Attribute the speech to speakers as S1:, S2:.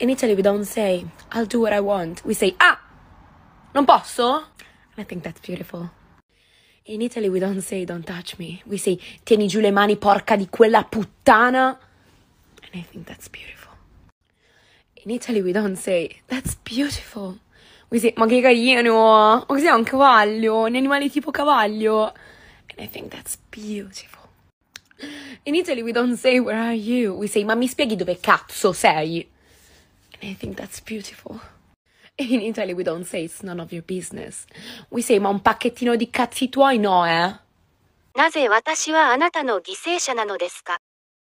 S1: In Italy, we don't say, I'll do what I want. We say, ah, non posso? And I think that's beautiful. In Italy, we don't say, don't touch me. We say, tieni giù le mani, porca di quella puttana. And I think that's beautiful. In Italy, we don't say, that's beautiful. We say, ma che carino, Ma cos'è un cavallo, un animale tipo cavallo. And I think that's beautiful. In Italy we don't say where are you, we say ma mi spieghi dove cazzo sei? And I think that's beautiful. In Italy, we don't say it's none of your business. We say, ma un pacchettino di cazzi tuoi no, eh?
S2: なぜ私はあなたの犠牲者なのですか